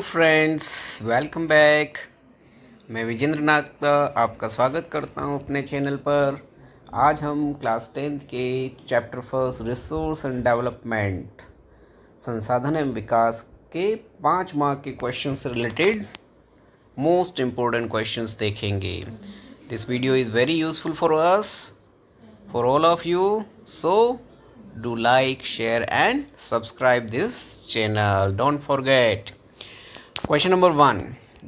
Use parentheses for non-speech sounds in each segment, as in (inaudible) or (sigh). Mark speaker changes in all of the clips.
Speaker 1: तो friends welcome back मैं विजेंद्र नागता आपका स्वागत करता हूं अपने चैनल पर आज हम क्लास टेंथ के chapter first resource and development संसाधन एवं विकास के पाँच मार्क के क्वेश्चन से रिलेटेड मोस्ट इम्पोर्टेंट क्वेश्चन देखेंगे this video is very useful for us for all of you so do like share and subscribe this channel don't forget question number one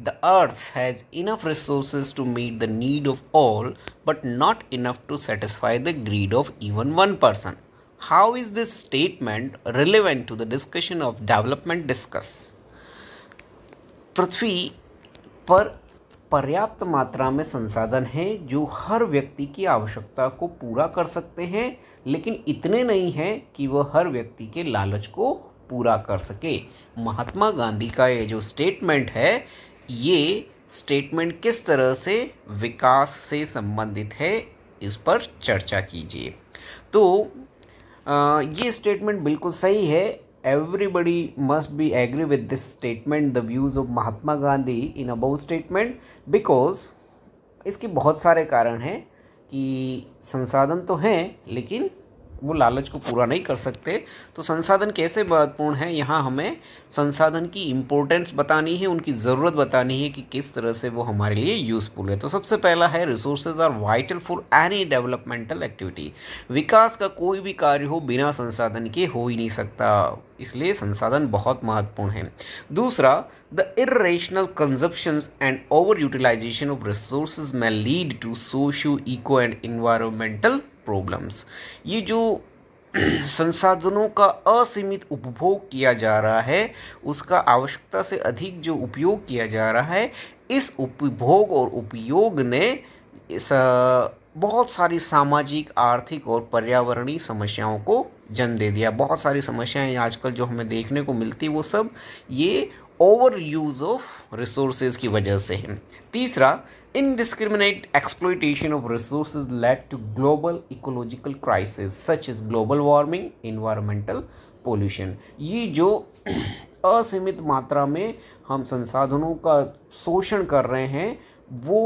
Speaker 1: the earth has enough resources to meet the need of all but not enough to satisfy the greed of even one person how is this statement relevant to the discussion of development discuss पृथ्वी पर पर्याप्त मात्रा में संसाधन हैं जो हर व्यक्ति की आवश्यकता को पूरा कर सकते हैं लेकिन इतने नहीं हैं कि वह हर व्यक्ति के लालच को पूरा कर सके महात्मा गांधी का ये जो स्टेटमेंट है ये स्टेटमेंट किस तरह से विकास से संबंधित है इस पर चर्चा कीजिए तो ये स्टेटमेंट बिल्कुल सही है everybody must be agree with this statement the views of Mahatma Gandhi in about statement because इसके बहुत सारे कारण हैं कि संसाधन तो हैं लेकिन वो लालच को पूरा नहीं कर सकते तो संसाधन कैसे महत्वपूर्ण है यहाँ हमें संसाधन की इम्पोर्टेंस बतानी है उनकी ज़रूरत बतानी है कि किस तरह से वो हमारे लिए यूज़फुल है तो सबसे पहला है resources are vital for any developmental activity विकास का कोई भी कार्य हो बिना संसाधन के हो ही नहीं सकता इसलिए संसाधन बहुत महत्वपूर्ण है दूसरा the irrational consumption and over utilization of resources में lead to socio eco and environmental problems ये जो (clears throat) संसाधनों का असीमित उपभोग किया जा रहा है उसका आवश्यकता से अधिक जो उपयोग किया जा रहा है इस उपभोग और उपयोग ने इस बहुत सारी सामाजिक आर्थिक और पर्यावरणीय समस्याओं को जन्म दे दिया बहुत सारी समस्याएं आजकल जो हमें देखने को मिलती वो सब ये ओवर यूज़ ऑफ रिसोर्सेज की वजह से है तीसरा Indiscriminate exploitation of resources led to global ecological crises such as global warming, environmental pollution. ये जो (clears throat) असीमित मात्रा में हम संसाधनों का शोषण कर रहे हैं वो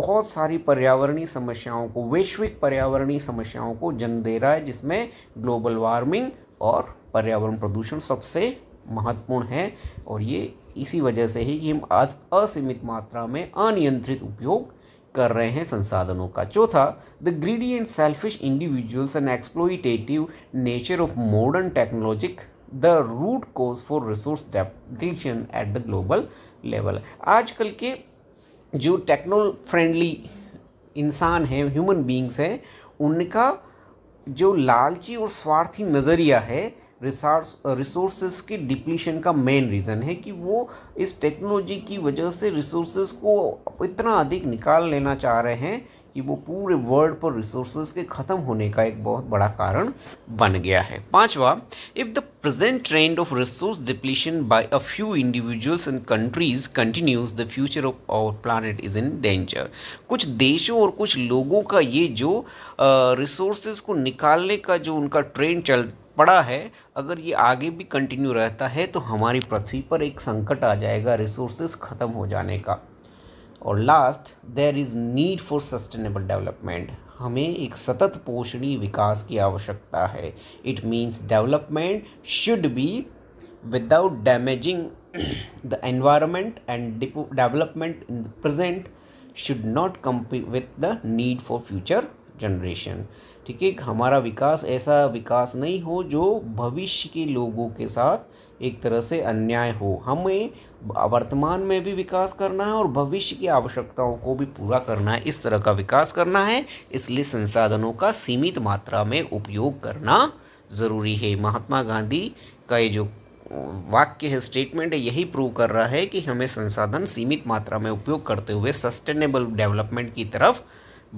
Speaker 1: बहुत सारी पर्यावरणीय समस्याओं को वैश्विक पर्यावरणीय समस्याओं को जन्म दे रहा है जिसमें ग्लोबल वार्मिंग और पर्यावरण प्रदूषण सबसे महत्वपूर्ण है और ये इसी वजह से ही कि हम आज असीमित मात्रा में अनियंत्रित उपयोग कर रहे हैं संसाधनों का चौथा the greedy and selfish individuals and exploitative nature of modern technologic the root cause for resource depletion at the global level आजकल के जो टेक्नो फ्रेंडली इंसान हैं ह्यूमन बींग्स हैं उनका जो लालची और स्वार्थी नज़रिया है रिसार्स रिसोर्सेज के डिप्लीशन का मेन रीज़न है कि वो इस टेक्नोलॉजी की वजह से रिसोर्सेज को इतना अधिक निकाल लेना चाह रहे हैं कि वो पूरे वर्ल्ड पर रिसोर्सेज के ख़त्म होने का एक बहुत बड़ा कारण बन गया है पांचवा if the present trend of resource depletion by a few individuals and countries continues the future of our planet is in danger कुछ देशों और कुछ लोगों का ये जो रिसोर्सेज uh, को निकालने का जो उनका ट्रेंड चल पड़ा है अगर ये आगे भी कंटिन्यू रहता है तो हमारी पृथ्वी पर एक संकट आ जाएगा रिसोर्सेस ख़त्म हो जाने का और last there is need for sustainable development हमें एक सतत पोषणीय विकास की आवश्यकता है it means development should be without damaging the environment and development in the present should not compromise with the need for future generation ठीक है हमारा विकास ऐसा विकास नहीं हो जो भविष्य के लोगों के साथ एक तरह से अन्याय हो हमें वर्तमान में भी विकास करना है और भविष्य की आवश्यकताओं को भी पूरा करना है इस तरह का विकास करना है इसलिए संसाधनों का सीमित मात्रा में उपयोग करना ज़रूरी है महात्मा गांधी का ये जो वाक्य है स्टेटमेंट है यही प्रूव कर रहा है कि हमें संसाधन सीमित मात्रा में उपयोग करते हुए सस्टेनेबल डेवलपमेंट की तरफ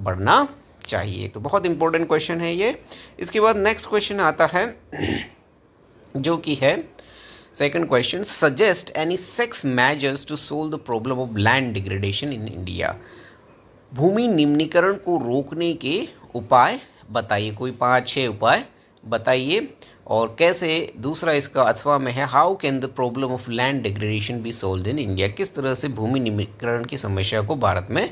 Speaker 1: बढ़ना चाहिए तो बहुत इंपॉर्टेंट क्वेश्चन है ये इसके बाद नेक्स्ट क्वेश्चन आता है जो कि है second question suggest any six measures to solve the problem of land degradation in India भूमि निम्नीकरण को रोकने के उपाय बताइए कोई पाँच छः उपाय बताइए और कैसे दूसरा इसका अथवा में है how can the problem of land degradation be solve in India किस तरह से भूमि निम्नीकरण की समस्या को भारत में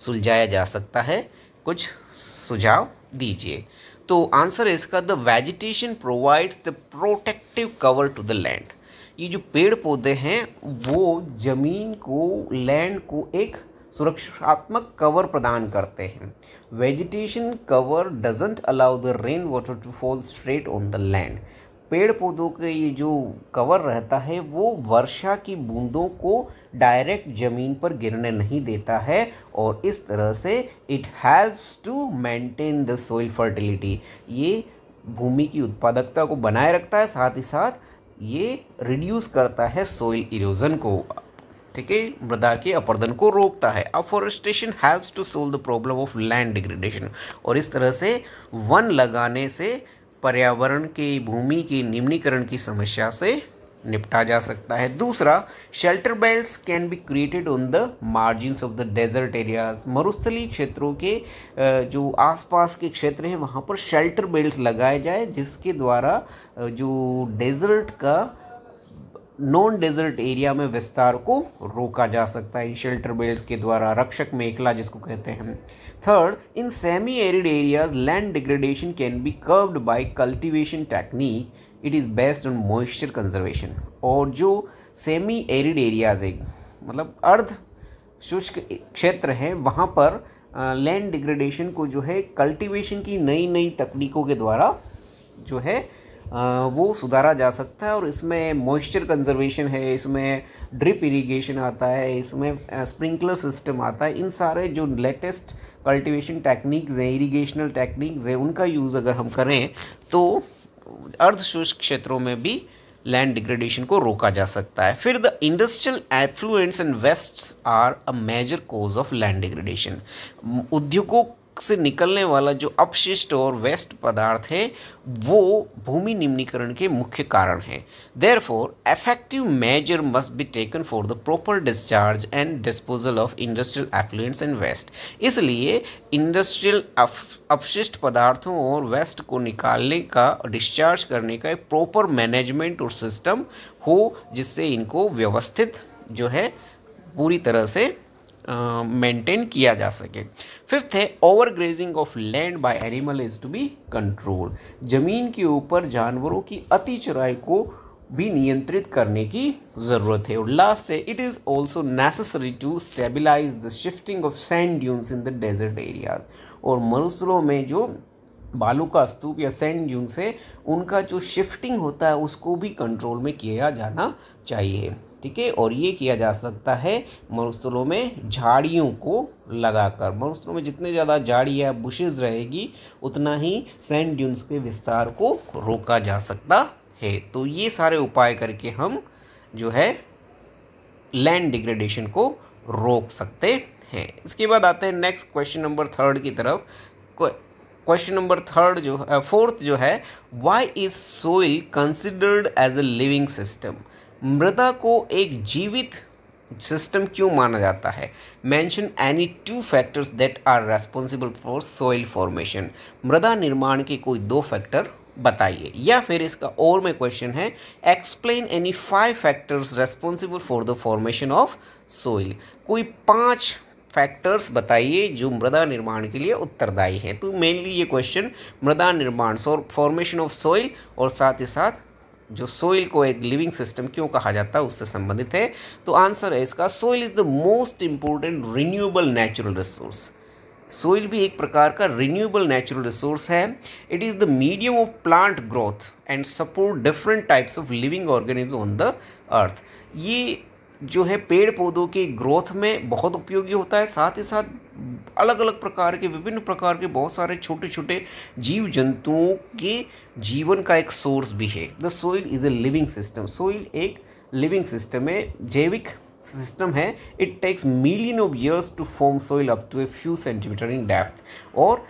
Speaker 1: सुलझाया जा सकता है कुछ सुझाव दीजिए तो आंसर है इसका the vegetation provides the protective cover to the land ये जो पेड़ पौधे हैं वो ज़मीन को लैंड को एक सुरक्षात्मक कवर प्रदान करते हैं vegetation cover doesn't allow the rain water to fall straight on the land पेड़ पौधों के ये जो कवर रहता है वो वर्षा की बूंदों को डायरेक्ट ज़मीन पर गिरने नहीं देता है और इस तरह से it helps to maintain the soil fertility ये भूमि की उत्पादकता को बनाए रखता है साथ ही साथ ये रिड्यूस करता है सोइल इरोजन को ठीक है मृदा के अपर्दन को रोकता है afforestation helps to solve the problem of land degradation और इस तरह से वन लगाने से पर्यावरण के भूमि के निम्नीकरण की समस्या से निपटा जा सकता है दूसरा shelter belts can be created on the margin of the desert areas मरुस्थली क्षेत्रों के जो आसपास के क्षेत्र हैं वहाँ पर शेल्टर बेल्ट्स लगाए जाए जिसके द्वारा जो डेजर्ट का नॉन डेजर्ट एरिया में विस्तार को रोका जा सकता है इन शेल्टर बेल्ट के द्वारा रक्षक मेखला जिसको कहते हैं third in semi arid areas land degradation can be curbed by cultivation technique it is based on moisture conservation और जो सेमी एरिड एरियाज है मतलब अर्ध शुष्क क्षेत्र है वहाँ पर लैंड डिग्रेडेशन को जो है कल्टीवेशन की नई नई तकनीकों के द्वारा जो है वो सुधारा जा सकता है और इसमें मॉइस्चर कंजर्वेशन है इसमें ड्रिप इरिगेशन आता है इसमें स्प्रिंकलर सिस्टम आता है इन सारे जो लेटेस्ट कल्टीवेशन टेक्निक्स हैं इरिगेशनल टेक्निक्स हैं उनका यूज़ अगर हम करें तो अर्ध शुष्क क्षेत्रों में भी लैंड डिग्रेडेशन को रोका जा सकता है फिर the industrial effluents and wastes are a major cause of land degradation उद्योगों से निकलने वाला जो अपशिष्ट और वेस्ट पदार्थ है वो भूमि निम्नीकरण के मुख्य कारण है there for effective major must be taken for the proper discharge and disposal of industrial effluents and waste इसलिए इंडस्ट्रियल अपशिष्ट पदार्थों और वेस्ट को निकालने का डिस्चार्ज करने का एक प्रॉपर मैनेजमेंट और सिस्टम हो जिससे इनको व्यवस्थित जो है पूरी तरह से मेंटेन किया जा सके फिफ्थ है over grazing of land by animal is to be control ज़मीन के ऊपर जानवरों की अति चराई को भी नियंत्रित करने की ज़रूरत है और लास्ट है it is also necessary to stabilize the shifting of sand dunes in the desert areas और मरुस्थलों में जो बालू का स्तूप या सैंड ड्यून्स है उनका जो शिफ्टिंग होता है उसको भी कंट्रोल में किया जाना चाहिए ठीक है और ये किया जा सकता है मरुस्थलों में झाड़ियों को लगाकर मरुस्थलों में जितने ज़्यादा झाड़ी या बुशेज रहेगी उतना ही सैंड ड्यून्स के विस्तार को रोका जा सकता है तो ये सारे उपाय करके हम जो है लैंड डिग्रेडेशन को रोक सकते हैं इसके बाद आते हैं नेक्स्ट क्वेश्चन नंबर थर्ड की तरफ क्वेश्चन नंबर थर्ड जो फोर्थ जो है why is soil considered as a living system मृदा को एक जीवित सिस्टम क्यों माना जाता है mention any two factors that are responsible for soil formation मृदा निर्माण के कोई दो फैक्टर बताइए या फिर इसका और में क्वेश्चन है explain any five factors responsible for the formation of soil कोई पांच फैक्टर्स बताइए जो मृदा निर्माण के लिए उत्तरदायी हैं तो मेनली ये क्वेश्चन मृदा निर्माण फॉर्मेशन ऑफ सॉइल और साथ ही साथ जो सोइल को एक लिविंग सिस्टम क्यों कहा जाता है उससे संबंधित है तो आंसर है इसका soil is the most important renewable natural resource soil भी एक प्रकार का रिन्यूएबल नेचुरल रिसोर्स है it is the medium of plant growth and support different types of living organism on the earth ये जो है पेड़ पौधों की ग्रोथ में बहुत उपयोगी होता है साथ ही साथ अलग अलग प्रकार के विभिन्न प्रकार के बहुत सारे छोटे छोटे जीव जंतुओं के जीवन का एक सोर्स भी है the soil is a living system soil एक लिविंग सिस्टम है जैविक सिस्टम है it takes million of years to form soil up to a few centimetre in depth और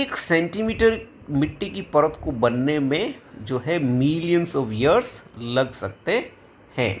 Speaker 1: एक सेंटीमीटर मिट्टी की परत को बनने में जो है मिलियंस ऑफ ईयर्स लग सकते हैं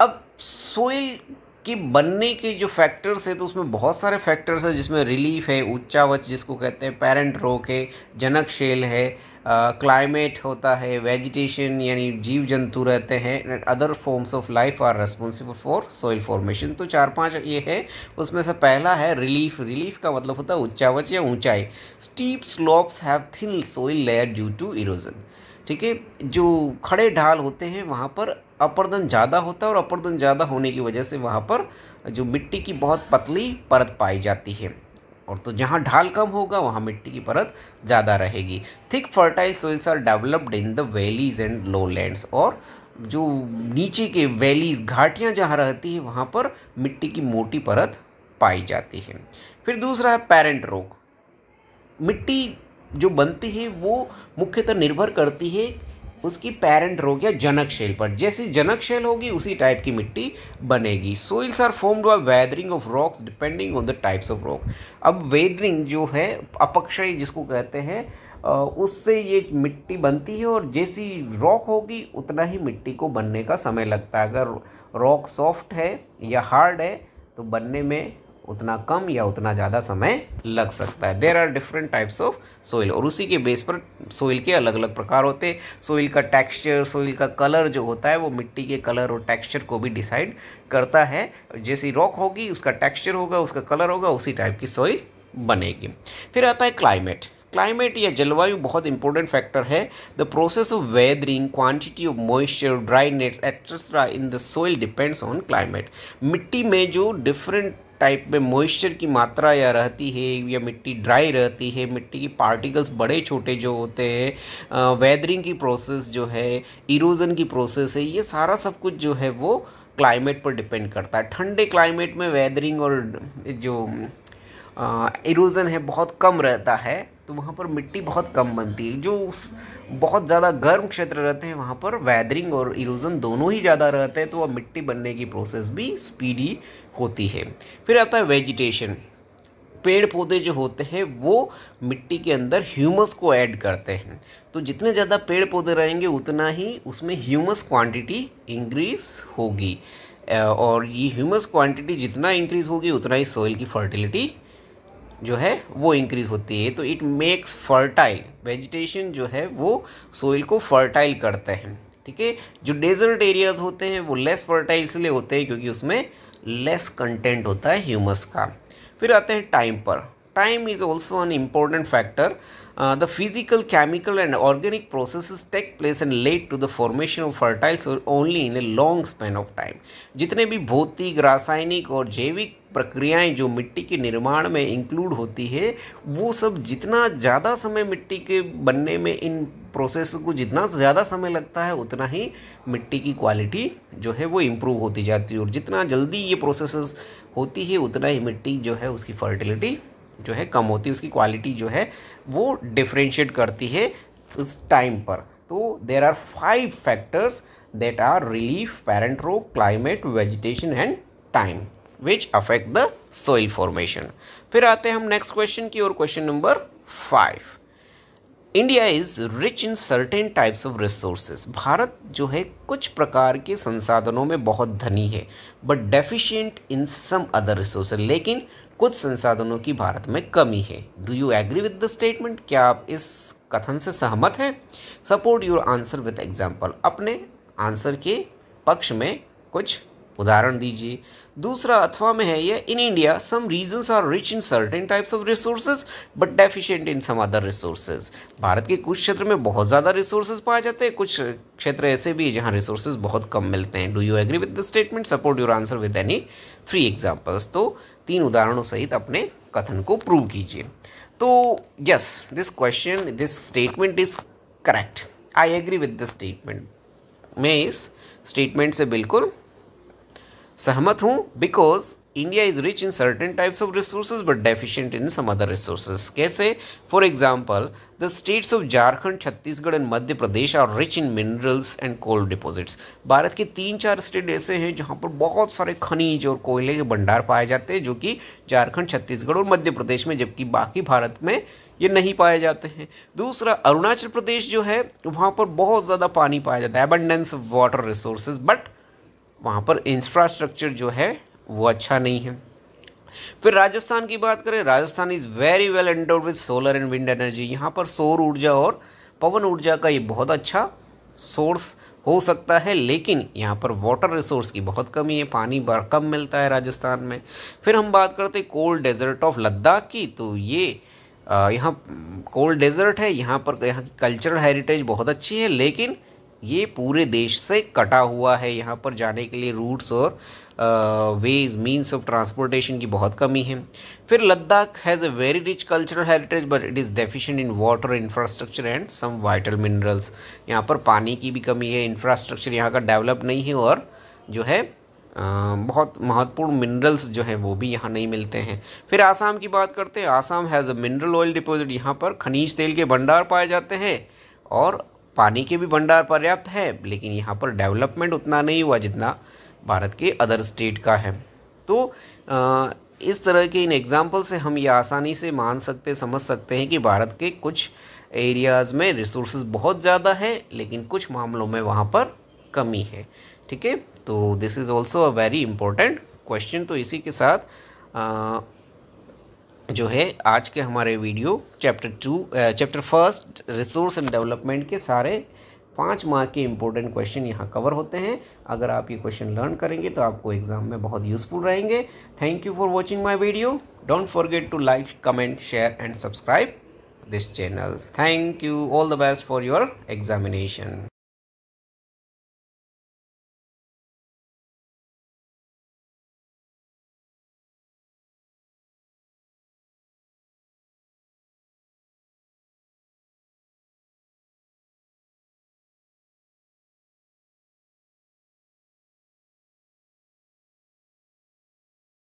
Speaker 1: अब सोइल कि बनने के जो फैक्टर्स है तो उसमें बहुत सारे फैक्टर्स है जिसमें रिलीफ है उच्चावच जिसको कहते हैं पेरेंट रोक है जनक शेल है क्लाइमेट uh, होता है वेजिटेशन यानी जीव जंतु रहते हैं and other forms of life are responsible for soil formation तो चार पांच ये है उसमें से पहला है रिलीफ रिलीफ का मतलब होता है उच्चावच या ऊंचाई steep slopes have thin soil layer due to erosion ठीक है जो खड़े ढाल होते हैं वहाँ पर अपरदन ज़्यादा होता है और अपरदन ज़्यादा होने की वजह से वहाँ पर जो मिट्टी की बहुत पतली परत पाई जाती है और तो जहाँ ढाल कम होगा वहाँ मिट्टी की परत ज़्यादा रहेगी thick fertile soils are developed in the valleys and low lands और जो नीचे के वैलीज घाटियाँ जहाँ रहती है वहाँ पर मिट्टी की मोटी परत पाई जाती है फिर दूसरा है पैरेंट रोग मिट्टी जो बनती है वो मुख्यतः निर्भर करती है उसकी पेरेंट रोग या जनक शेल पर जैसी जनक शेल होगी उसी टाइप की मिट्टी बनेगी soils are formed by weathering of rocks depending on the types of rock अब वेदरिंग जो है अपक्षय जिसको कहते हैं उससे ये मिट्टी बनती है और जैसी रॉक होगी उतना ही मिट्टी को बनने का समय लगता है अगर रॉक सॉफ्ट है या हार्ड है तो बनने में उतना कम या उतना ज़्यादा समय लग सकता है there are different types of soil और उसी के बेस पर सोइल के अलग अलग प्रकार होते हैं सोइल का टेक्सचर सोइल का कलर जो होता है वो मिट्टी के कलर और टेक्सचर को भी डिसाइड करता है जैसी रॉक होगी उसका टेक्सचर होगा उसका कलर होगा उसी टाइप की सोइल बनेगी फिर आता है क्लाइमेट क्लाइमेट या जलवायु बहुत इंपॉर्टेंट फैक्टर है the process of weathering quantity of moisture dryness etcetera in the soil depends on climate मिट्टी में जो डिफरेंट टाइप में मॉइस्चर की मात्रा या रहती है या मिट्टी ड्राई रहती है मिट्टी की पार्टिकल्स बड़े छोटे जो होते हैं वेदरिंग की प्रोसेस जो है इरोजन की प्रोसेस है ये सारा सब कुछ जो है वो क्लाइमेट पर डिपेंड करता है ठंडे क्लाइमेट में वेदरिंग और जो इरोजन है बहुत कम रहता है तो वहाँ पर मिट्टी बहुत कम बनती है जो उस बहुत ज़्यादा गर्म क्षेत्र रहते हैं वहाँ पर वेदरिंग और इरोजन दोनों ही ज़्यादा रहते हैं तो वह मिट्टी बनने की प्रोसेस भी स्पीडी होती है फिर आता है वेजिटेशन पेड़ पौधे जो होते हैं वो मिट्टी के अंदर ह्यूमस को ऐड करते हैं तो जितने ज़्यादा पेड़ पौधे रहेंगे उतना ही उसमें ह्यूमस क्वांटिटी इंक्रीज होगी और ये ह्यूमस क्वांटिटी जितना इंक्रीज होगी उतना ही सॉइल की फर्टिलिटी जो है वो इंक्रीज होती है तो इट मेक्स फर्टाइल वेजिटेशन जो है वो सॉइल को फर्टाइल करते हैं ठीक है जो डेजर्ट एरियाज़ होते हैं वो लेस फर्टाइल इसलिए होते हैं क्योंकि उसमें लेस कंटेंट होता है ह्यूमस का फिर आते हैं टाइम पर time is also an important factor. Uh, the physical, chemical and organic processes take place and lead to the formation of soil only in a long span of time. जितने भी भौतिक रासायनिक और जैविक प्रक्रियाएं जो मिट्टी के निर्माण में इंक्लूड होती है वो सब जितना ज़्यादा समय मिट्टी के बनने में इन प्रोसेस को जितना ज़्यादा समय लगता है उतना ही मिट्टी की क्वालिटी जो है वो इम्प्रूव होती जाती है और जितना जल्दी ये प्रोसेस होती है उतना ही मिट्टी जो है उसकी फर्टिलिटी जो है कम होती है उसकी क्वालिटी जो है वो डिफ्रेंशिएट करती है उस टाइम पर तो there are five factors that are relief parent rock climate vegetation and time which affect the soil formation फिर आते हैं हम नेक्स्ट क्वेश्चन की और question number five India is rich in certain types of resources Bharat जो है कुछ प्रकार के संसाधनों में बहुत धनी है but deficient in some other resources लेकिन कुछ संसाधनों की भारत में कमी है do you agree with the statement क्या आप इस कथन से सहमत हैं support your answer with example अपने आंसर के पक्ष में कुछ उदाहरण दीजिए दूसरा अथवा में है यह in India some regions are rich in certain types of resources but deficient in some other resources Bharat के कुछ क्षेत्र में बहुत ज़्यादा रिसोर्सेज पाए जाते हैं कुछ क्षेत्र ऐसे भी जहाँ रिसोर्सेज बहुत कम मिलते हैं do you agree with the statement support your answer with any three examples तो तीन उदाहरणों सहित अपने कथन को प्रूव कीजिए तो yes this question this statement is correct I agree with the statement मैं इस स्टेटमेंट से बिल्कुल सहमत हूँ because India is rich in certain types of resources but deficient in some other resources कैसे for example the states of Jharkhand Chhattisgarh and Madhya Pradesh are rich in minerals and coal deposits Bharat के तीन चार स्टेट ऐसे हैं जहाँ पर बहुत सारे खनिज और कोयले के भंडार पाए जाते हैं जो कि झारखंड छत्तीसगढ़ और मध्य प्रदेश में जबकि बाकी भारत में ये नहीं पाए जाते हैं दूसरा अरुणाचल प्रदेश जो है वहाँ पर बहुत ज़्यादा पानी पाया जाता है abundance of water resources but वहाँ पर इंफ्रास्ट्रक्चर जो है वो अच्छा नहीं है फिर राजस्थान की बात करें Rajasthan is very well endowed with solar and wind energy यहाँ पर सौर ऊर्जा और पवन ऊर्जा का ये बहुत अच्छा सोर्स हो सकता है लेकिन यहाँ पर वाटर रिसोर्स की बहुत कमी है पानी कम मिलता है राजस्थान में फिर हम बात करते कोल्ड डेजर्ट ऑफ लद्दाख की तो ये यहाँ कोल्ड डेजर्ट है यहाँ पर यहाँ की कल्चरल हेरिटेज बहुत अच्छी है लेकिन ये पूरे देश से कटा हुआ है यहाँ पर जाने के लिए रूट्स और वेज मीन्स ऑफ ट्रांसपोर्टेशन की बहुत कमी है फिर Ladakh has a very rich cultural heritage but it is deficient in water infrastructure and some vital minerals यहाँ पर पानी की भी कमी है इंफ्रास्ट्रक्चर यहाँ का डेवलप नहीं है और जो है बहुत महत्वपूर्ण मिनरल्स जो हैं वो भी यहाँ नहीं मिलते हैं फिर आसाम की बात करते हैं Assam has a mineral oil deposit यहाँ पर खनिज तेल के भंडार पाए जाते हैं और पानी के भी भंडार पर्याप्त है लेकिन यहाँ पर डेवलपमेंट उतना नहीं हुआ जितना भारत के अदर स्टेट का है तो आ, इस तरह के इन एग्ज़ाम्पल से हम ये आसानी से मान सकते समझ सकते हैं कि भारत के कुछ एरियाज़ में रिसोर्स बहुत ज़्यादा है लेकिन कुछ मामलों में वहाँ पर कमी है ठीक है तो this is also a very important question तो इसी के साथ आ, जो है आज के हमारे video chapter two chapter first resource and development के सारे पाँच माह के इंपॉर्टेंट क्वेश्चन यहाँ कवर होते हैं अगर आप ये क्वेश्चन लर्न करेंगे तो आपको एग्जाम में बहुत यूज़फुल रहेंगे thank you for watching my video don't forget to like comment share and subscribe this channel thank you all the best for your examination